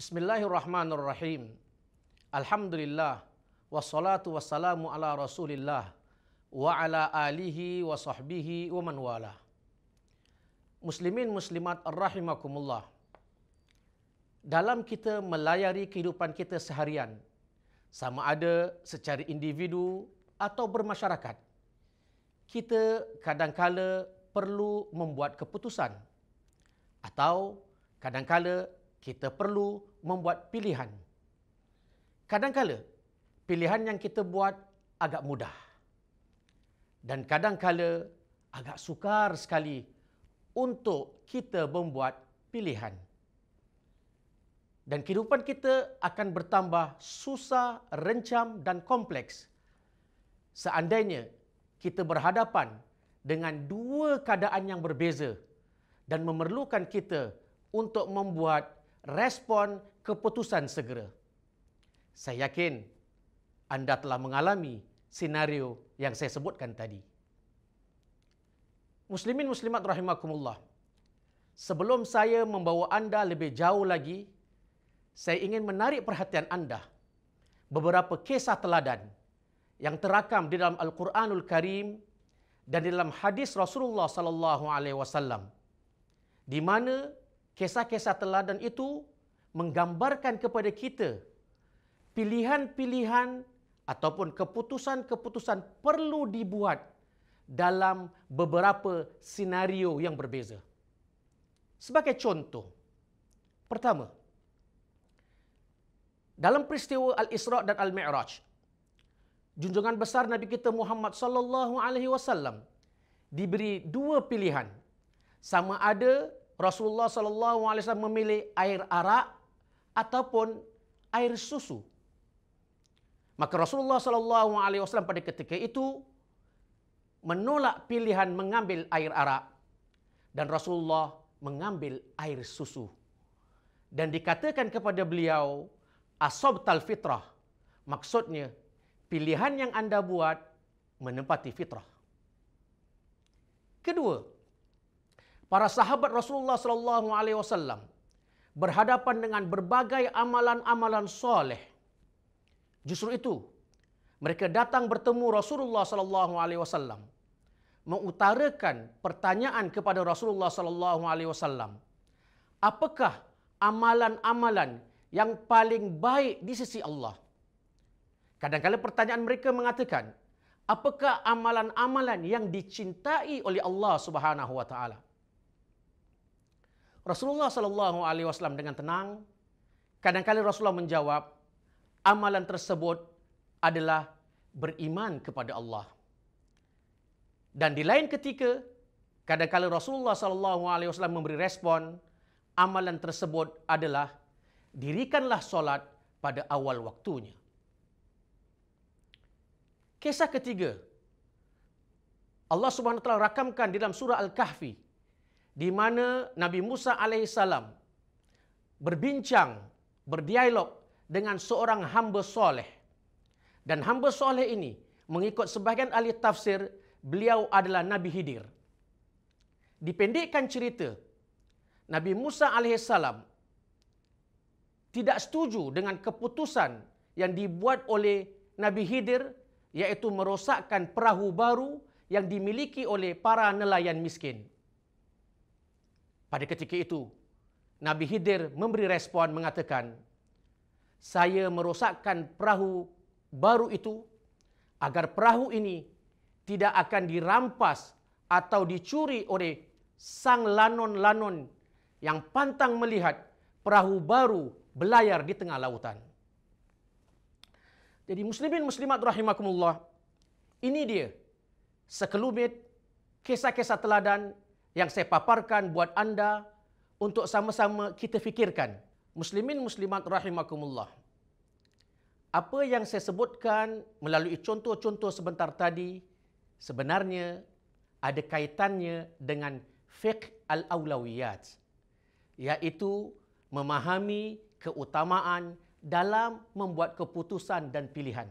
Bismillahirrahmanirrahim. Alhamdulillah. Wassalatu wassalamu ala rasulillah. Wa ala alihi wa sahbihi wa man wala. Muslimin muslimat rahimakumullah. Dalam kita melayari kehidupan kita seharian, sama ada secara individu atau bermasyarakat, kita kadangkala perlu membuat keputusan atau kadangkala kita perlu membuat pilihan. Kadangkala, pilihan yang kita buat agak mudah. Dan kadangkala, agak sukar sekali untuk kita membuat pilihan. Dan kehidupan kita akan bertambah susah, rencam dan kompleks. Seandainya kita berhadapan dengan dua keadaan yang berbeza dan memerlukan kita untuk membuat respon keputusan segera. Saya yakin anda telah mengalami senario yang saya sebutkan tadi. Muslimin muslimat rahimakumullah. Sebelum saya membawa anda lebih jauh lagi, saya ingin menarik perhatian anda beberapa kisah teladan yang terakam di dalam Al-Quranul Karim dan di dalam hadis Rasulullah sallallahu alaihi wasallam di mana Kisah-kisah teladan itu menggambarkan kepada kita pilihan-pilihan ataupun keputusan-keputusan perlu dibuat dalam beberapa senario yang berbeza. Sebagai contoh, pertama, dalam peristiwa Al-Isra dan Al-Mi'raj, junjungan besar Nabi kita Muhammad sallallahu alaihi wasallam diberi dua pilihan. Sama ada Rasulullah sallallahu alaihi wasallam memilih air arak ataupun air susu. Maka Rasulullah sallallahu alaihi wasallam pada ketika itu menolak pilihan mengambil air arak dan Rasulullah mengambil air susu. Dan dikatakan kepada beliau asabtal fitrah. Maksudnya pilihan yang anda buat menempati fitrah. Kedua, para sahabat Rasulullah sallallahu alaihi wasallam berhadapan dengan berbagai amalan-amalan soleh. Justru itu, mereka datang bertemu Rasulullah sallallahu alaihi wasallam mengutarakan pertanyaan kepada Rasulullah sallallahu alaihi wasallam. Apakah amalan-amalan yang paling baik di sisi Allah? Kadang-kadang pertanyaan mereka mengatakan, apakah amalan-amalan yang dicintai oleh Allah Subhanahu wa taala? Rasulullah sallallahu alaihi wasallam dengan tenang. Kadang-kadang Rasulullah menjawab, amalan tersebut adalah beriman kepada Allah. Dan di lain ketika, kadang-kadang Rasulullah sallallahu alaihi wasallam memberi respon, amalan tersebut adalah dirikanlah solat pada awal waktunya. Kisah ketiga. Allah Subhanahu wa taala rakamkan di dalam surah Al-Kahfi di mana Nabi Musa alaihissalam berbincang, berdialog dengan seorang hamba soleh. Dan hamba soleh ini mengikut sebahagian ahli tafsir, beliau adalah Nabi Hidir. Dipendekkan cerita, Nabi Musa alaihissalam tidak setuju dengan keputusan yang dibuat oleh Nabi Hidir iaitu merosakkan perahu baru yang dimiliki oleh para nelayan miskin. Pada ketika itu, Nabi Hidir memberi respon mengatakan, Saya merosakkan perahu baru itu agar perahu ini tidak akan dirampas atau dicuri oleh sang lanon-lanon yang pantang melihat perahu baru belayar di tengah lautan. Jadi muslimin muslimat rahimakumullah, ini dia sekelumit kisah-kisah teladan yang saya paparkan buat anda untuk sama-sama kita fikirkan. Muslimin muslimat rahimakumullah. Apa yang saya sebutkan melalui contoh-contoh sebentar tadi sebenarnya ada kaitannya dengan fiqh al-awlawiyat iaitu memahami keutamaan dalam membuat keputusan dan pilihan.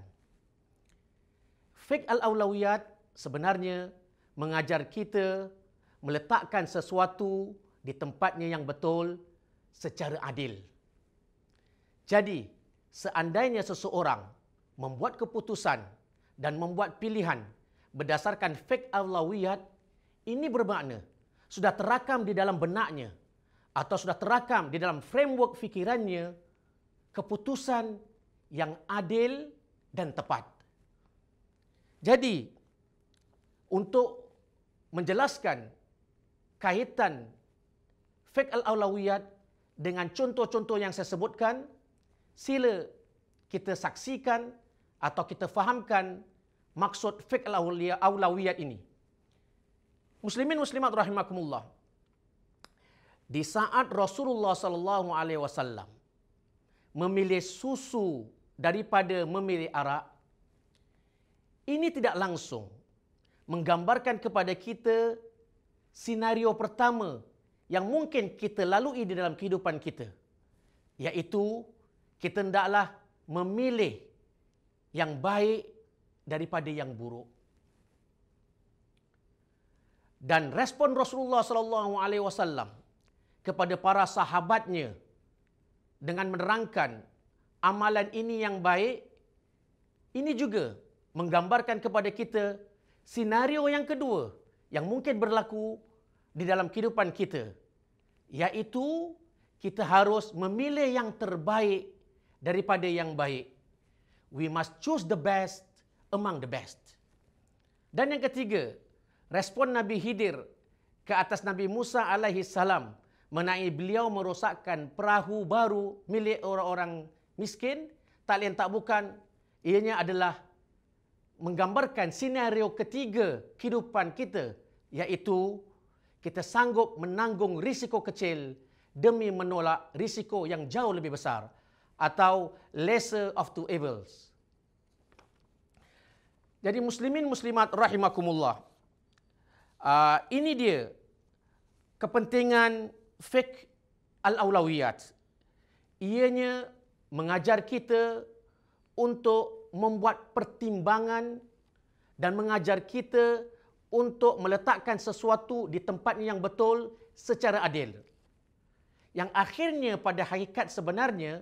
Fiqh al-awlawiyat sebenarnya mengajar kita meletakkan sesuatu di tempatnya yang betul secara adil. Jadi, seandainya seseorang membuat keputusan dan membuat pilihan berdasarkan fiqh lawiyat ini bermakna sudah terakam di dalam benaknya atau sudah terakam di dalam framework fikirannya keputusan yang adil dan tepat. Jadi, untuk menjelaskan kaitan fiqh al-awlawiyat dengan contoh-contoh yang saya sebutkan, sila kita saksikan atau kita fahamkan maksud fiqh al-awlawiyat ini. Muslimin muslimat rahimakumullah. Di saat Rasulullah sallallahu alaihi wasallam memilih susu daripada memilih arak, ini tidak langsung menggambarkan kepada kita senario pertama yang mungkin kita lalui di dalam kehidupan kita. Iaitu kita hendaklah memilih yang baik daripada yang buruk. Dan respon Rasulullah sallallahu alaihi wasallam kepada para sahabatnya dengan menerangkan amalan ini yang baik ini juga menggambarkan kepada kita senario yang kedua yang mungkin berlaku di dalam kehidupan kita. Iaitu kita harus memilih yang terbaik daripada yang baik. We must choose the best among the best. Dan yang ketiga, respon Nabi Hidir ke atas Nabi Musa alaihi salam mengenai beliau merosakkan perahu baru milik orang-orang miskin, tak lain tak bukan, ianya adalah menggambarkan senario ketiga kehidupan kita iaitu kita sanggup menanggung risiko kecil demi menolak risiko yang jauh lebih besar atau lesser of two evils. Jadi muslimin muslimat rahimakumullah. Uh, ini dia kepentingan fiqh al-aulawiyat. Ianya mengajar kita untuk membuat pertimbangan dan mengajar kita untuk meletakkan sesuatu di tempat yang betul secara adil. Yang akhirnya pada hakikat sebenarnya,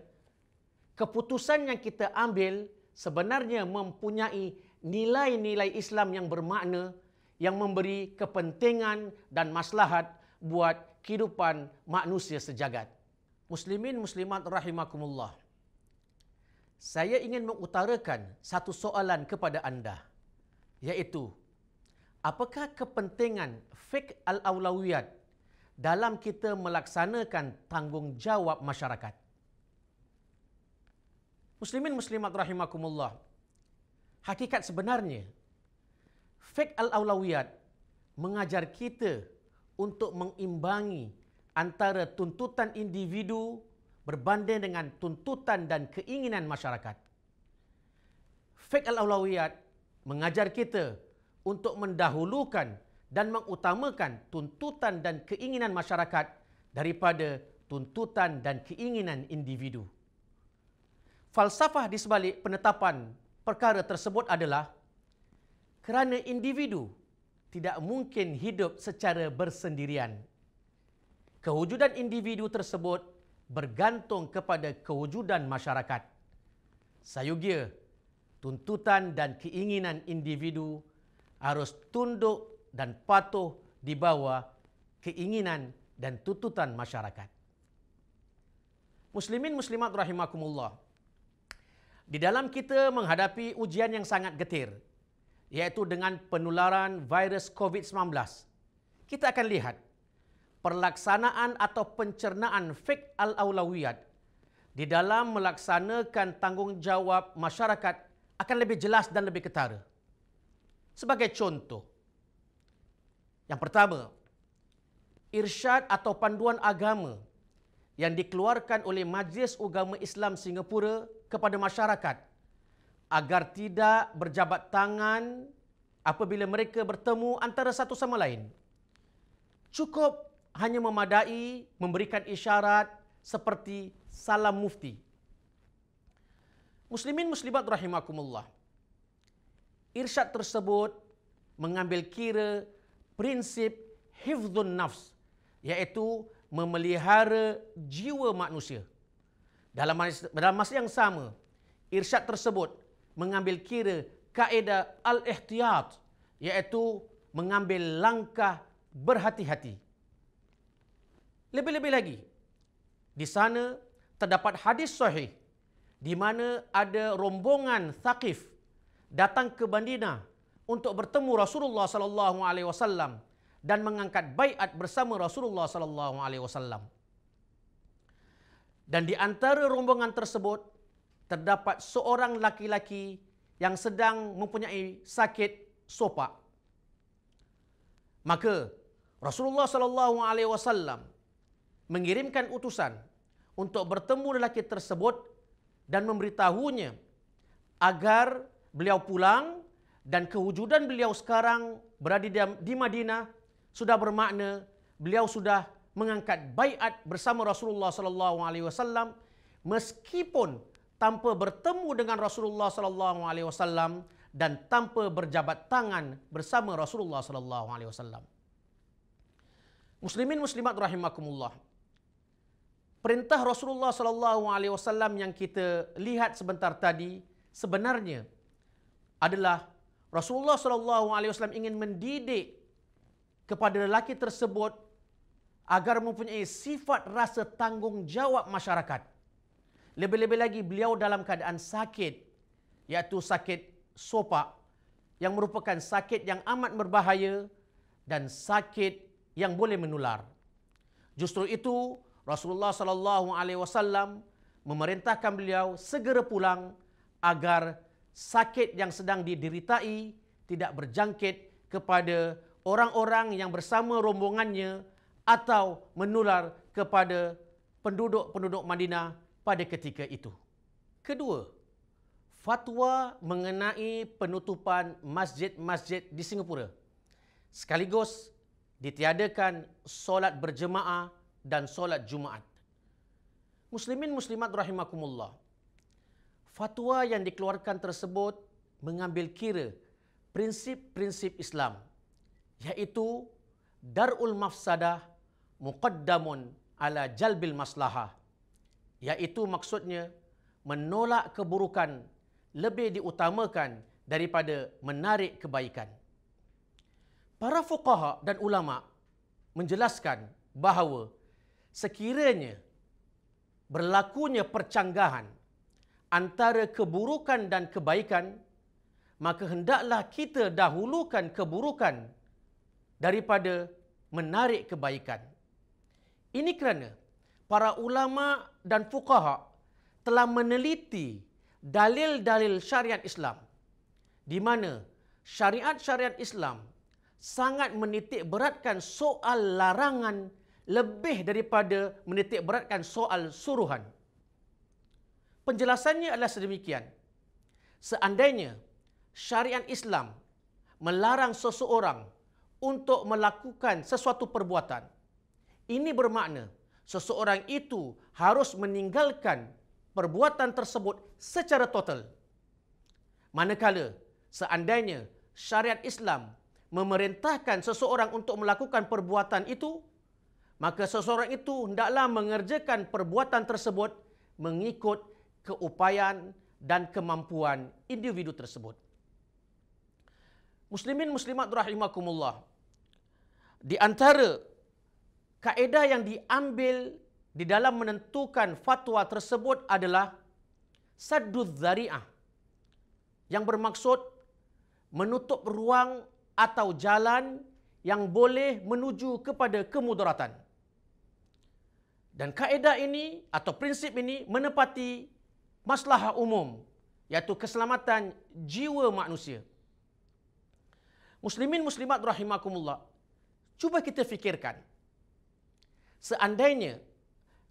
keputusan yang kita ambil sebenarnya mempunyai nilai-nilai Islam yang bermakna yang memberi kepentingan dan maslahat buat kehidupan manusia sejagat. Muslimin muslimat rahimakumullah saya ingin mengutarakan satu soalan kepada anda iaitu apakah kepentingan fiqh al aulawiyat dalam kita melaksanakan tanggungjawab masyarakat Muslimin muslimat rahimakumullah hakikat sebenarnya fiqh al aulawiyat mengajar kita untuk mengimbangi antara tuntutan individu berbanding dengan tuntutan dan keinginan masyarakat. Fiqh al-Aulawiyat mengajar kita untuk mendahulukan dan mengutamakan tuntutan dan keinginan masyarakat daripada tuntutan dan keinginan individu. Falsafah di sebalik penetapan perkara tersebut adalah kerana individu tidak mungkin hidup secara bersendirian. Kewujudan individu tersebut bergantung kepada kewujudan masyarakat. Sayugia, tuntutan dan keinginan individu harus tunduk dan patuh di bawah keinginan dan tuntutan masyarakat. Muslimin muslimat rahimakumullah. Di dalam kita menghadapi ujian yang sangat getir iaitu dengan penularan virus COVID-19. Kita akan lihat perlaksanaan atau pencernaan fiqh al-aulawiyat di dalam melaksanakan tanggungjawab masyarakat akan lebih jelas dan lebih ketara. Sebagai contoh, yang pertama, irsyad atau panduan agama yang dikeluarkan oleh Majlis Agama Islam Singapura kepada masyarakat agar tidak berjabat tangan apabila mereka bertemu antara satu sama lain. Cukup hanya memadai memberikan isyarat seperti salam mufti. Muslimin muslimat rahimakumullah. Irsyad tersebut mengambil kira prinsip hifdzun nafs iaitu memelihara jiwa manusia. Dalam masa, dalam masa yang sama, irsyad tersebut mengambil kira kaedah al-ihtiyat iaitu mengambil langkah berhati-hati. Lebih-lebih lagi, di sana terdapat hadis sahih di mana ada rombongan Thaqif datang ke Bandina untuk bertemu Rasulullah sallallahu alaihi wasallam dan mengangkat baiat bersama Rasulullah sallallahu alaihi wasallam. Dan di antara rombongan tersebut terdapat seorang laki-laki yang sedang mempunyai sakit sopak. Maka Rasulullah sallallahu alaihi wasallam mengirimkan utusan untuk bertemu lelaki tersebut dan memberitahunya agar beliau pulang dan kewujudan beliau sekarang berada di Madinah sudah bermakna beliau sudah mengangkat baiat bersama Rasulullah sallallahu alaihi wasallam meskipun tanpa bertemu dengan Rasulullah sallallahu alaihi wasallam dan tanpa berjabat tangan bersama Rasulullah sallallahu alaihi wasallam Muslimin muslimat rahimakumullah perintah Rasulullah sallallahu alaihi wasallam yang kita lihat sebentar tadi sebenarnya adalah Rasulullah sallallahu alaihi wasallam ingin mendidik kepada lelaki tersebut agar mempunyai sifat rasa tanggungjawab masyarakat. Lebih-lebih lagi beliau dalam keadaan sakit iaitu sakit sopak yang merupakan sakit yang amat berbahaya dan sakit yang boleh menular. Justru itu Rasulullah sallallahu alaihi wasallam memerintahkan beliau segera pulang agar sakit yang sedang dideritai tidak berjangkit kepada orang-orang yang bersama rombongannya atau menular kepada penduduk-penduduk Madinah pada ketika itu. Kedua, fatwa mengenai penutupan masjid-masjid di Singapura sekaligus ditiadakan solat berjemaah dan solat Jumaat. Muslimin muslimat rahimakumullah. Fatwa yang dikeluarkan tersebut mengambil kira prinsip-prinsip Islam yaitu darul mafsadah muqaddamun ala jalbil maslahah yaitu maksudnya menolak keburukan lebih diutamakan daripada menarik kebaikan. Para fuqaha dan ulama menjelaskan bahawa sekiranya berlakunya percanggahan antara keburukan dan kebaikan, maka hendaklah kita dahulukan keburukan daripada menarik kebaikan. Ini kerana para ulama dan fukaha telah meneliti dalil-dalil syariat Islam di mana syariat-syariat Islam sangat menitik beratkan soal larangan lebih daripada menitik beratkan soal suruhan. Penjelasannya adalah sedemikian. Seandainya syariat Islam melarang seseorang untuk melakukan sesuatu perbuatan, ini bermakna seseorang itu harus meninggalkan perbuatan tersebut secara total. Manakala seandainya syariat Islam memerintahkan seseorang untuk melakukan perbuatan itu, maka seseorang itu hendaklah mengerjakan perbuatan tersebut mengikut keupayaan dan kemampuan individu tersebut. Muslimin muslimat rahimakumullah. Di antara kaedah yang diambil di dalam menentukan fatwa tersebut adalah saddudz zari'ah yang bermaksud menutup ruang atau jalan yang boleh menuju kepada kemudaratan. Dan kaedah ini atau prinsip ini menepati masalah umum iaitu keselamatan jiwa manusia. Muslimin muslimat rahimakumullah. Cuba kita fikirkan. Seandainya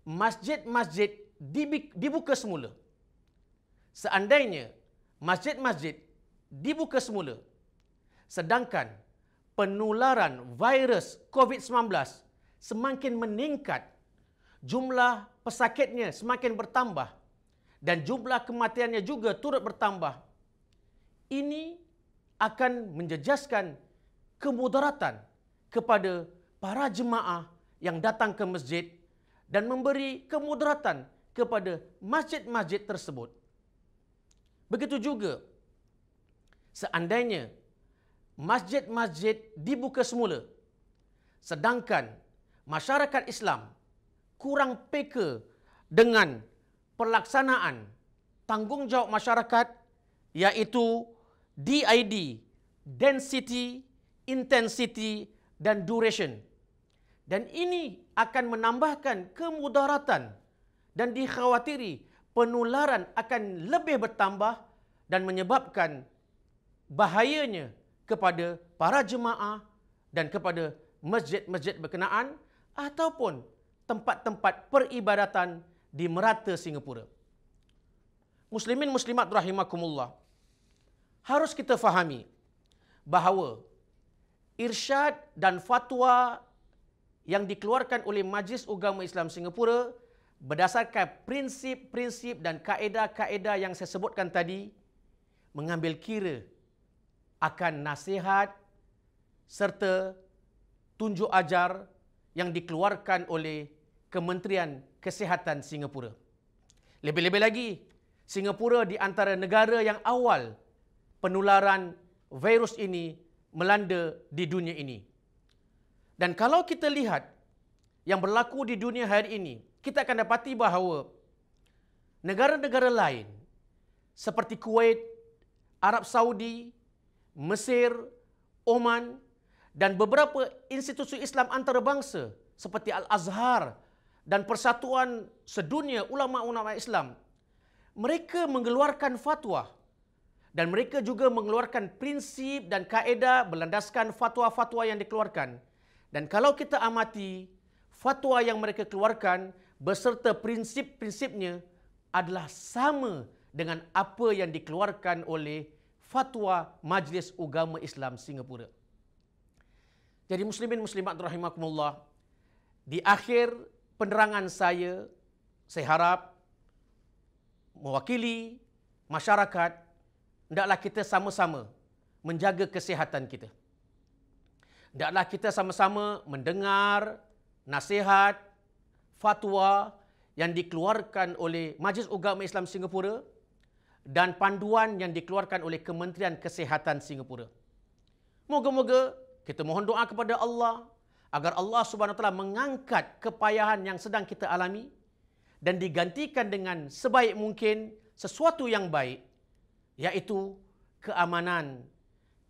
masjid-masjid dibuka semula. Seandainya masjid-masjid dibuka semula. Sedangkan penularan virus COVID-19 semakin meningkat jumlah pesakitnya semakin bertambah dan jumlah kematiannya juga turut bertambah. Ini akan menjejaskan kemudaratan kepada para jemaah yang datang ke masjid dan memberi kemudaratan kepada masjid-masjid tersebut. Begitu juga seandainya masjid-masjid dibuka semula sedangkan masyarakat Islam kurang peka dengan pelaksanaan tanggungjawab masyarakat iaitu DID, density, intensity dan duration. Dan ini akan menambahkan kemudaratan dan dikhawatiri penularan akan lebih bertambah dan menyebabkan bahayanya kepada para jemaah dan kepada masjid-masjid berkenaan ataupun tempat-tempat peribadatan di merata Singapura. Muslimin muslimat rahimakumullah. Harus kita fahami bahawa irsyad dan fatwa yang dikeluarkan oleh Majlis Agama Islam Singapura berdasarkan prinsip-prinsip dan kaedah-kaedah yang saya sebutkan tadi mengambil kira akan nasihat serta tunjuk ajar yang dikeluarkan oleh Kementerian Kesihatan Singapura. Lebih-lebih lagi, Singapura di antara negara yang awal penularan virus ini melanda di dunia ini. Dan kalau kita lihat yang berlaku di dunia hari ini, kita akan dapati bahawa negara-negara lain seperti Kuwait, Arab Saudi, Mesir, Oman dan beberapa institusi Islam antarabangsa seperti Al-Azhar dan persatuan sedunia ulama-ulama Islam mereka mengeluarkan fatwa dan mereka juga mengeluarkan prinsip dan kaedah berlandaskan fatwa-fatwa yang dikeluarkan dan kalau kita amati fatwa yang mereka keluarkan beserta prinsip-prinsipnya adalah sama dengan apa yang dikeluarkan oleh fatwa Majlis Ugama Islam Singapura. Jadi muslimin muslimat rahimakumullah di akhir penerangan saya, saya harap mewakili masyarakat, tidaklah kita sama-sama menjaga kesihatan kita. tidaklah kita sama-sama mendengar nasihat, fatwa yang dikeluarkan oleh Majlis Ugama Islam Singapura dan panduan yang dikeluarkan oleh Kementerian Kesihatan Singapura. Moga-moga kita mohon doa kepada Allah agar Allah Subhanahu Wa Taala mengangkat kepayahan yang sedang kita alami dan digantikan dengan sebaik mungkin sesuatu yang baik yaitu keamanan,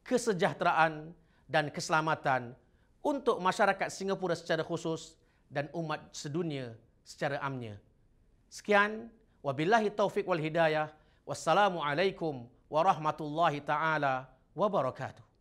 kesejahteraan dan keselamatan untuk masyarakat Singapura secara khusus dan umat sedunia secara amnya. Sekian, wabillahi taufik wal hidayah. Wassalamualaikum warahmatullahi taala wabarakatuh.